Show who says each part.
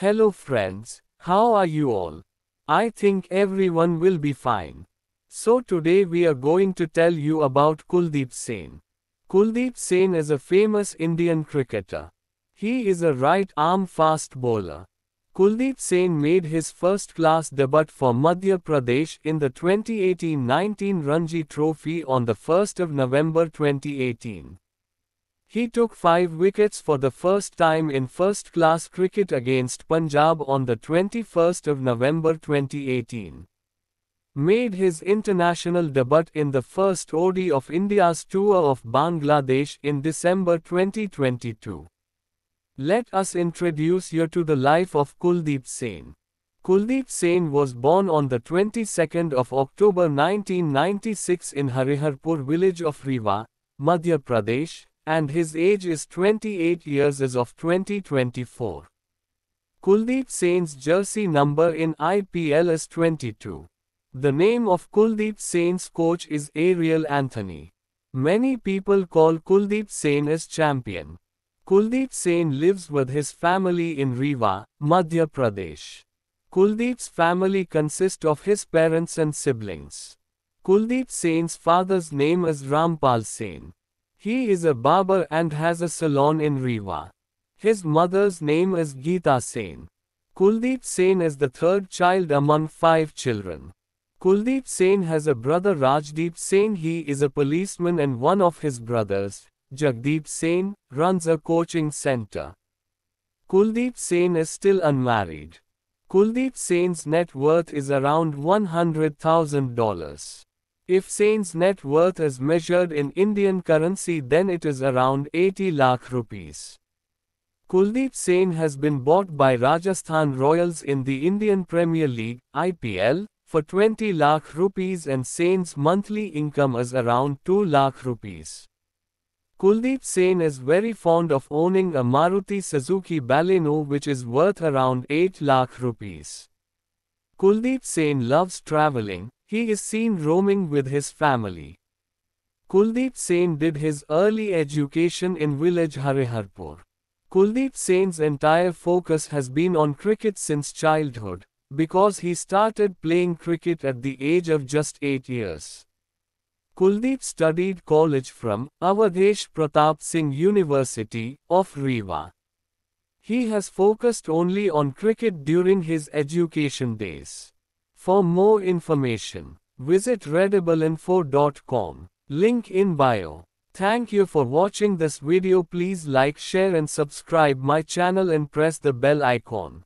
Speaker 1: Hello friends, how are you all? I think everyone will be fine. So today we are going to tell you about Kuldeep Sain. Kuldeep Sain is a famous Indian cricketer. He is a right-arm fast bowler. Kuldeep Sain made his first-class debut for Madhya Pradesh in the 2018-19 Ranji Trophy on the 1st of November 2018. He took five wickets for the first time in first-class cricket against Punjab on 21 November 2018. Made his international debut in the first OD of India's tour of Bangladesh in December 2022. Let us introduce you to the life of Kuldeep Sain. Kuldeep Sain was born on the 22nd of October 1996 in Hariharpur village of Rewa, Madhya Pradesh, and his age is 28 years as of 2024. Kuldeep Sain's jersey number in IPL is 22. The name of Kuldeep Sain's coach is Ariel Anthony. Many people call Kuldeep Sain as champion. Kuldeep Sain lives with his family in Rewa, Madhya Pradesh. Kuldeep's family consists of his parents and siblings. Kuldeep Sain's father's name is Rampal Sain. He is a barber and has a salon in Rewa. His mother's name is Geeta Sen. Kuldeep Sen is the third child among five children. Kuldeep Sen has a brother Rajdeep Sen. He is a policeman and one of his brothers, Jagdeep Sen, runs a coaching center. Kuldeep Sen is still unmarried. Kuldeep Sen's net worth is around $100,000. If Sain's net worth is measured in Indian currency then it is around 80 lakh rupees. Kuldeep Sain has been bought by Rajasthan Royals in the Indian Premier League IPL for 20 lakh rupees and Sain's monthly income is around 2 lakh rupees. Kuldeep Sain is very fond of owning a Maruti Suzuki Baleno which is worth around 8 lakh rupees. Kuldeep Sain loves traveling, he is seen roaming with his family. Kuldeep Sain did his early education in village Hariharpur. Kuldeep Sain's entire focus has been on cricket since childhood, because he started playing cricket at the age of just 8 years. Kuldeep studied college from Avadesh Pratap Singh University of Rewa. He has focused only on cricket during his education days. For more information, visit readableinfo.com. Link in bio. Thank you for watching this video. Please like, share and subscribe my channel and press the bell icon.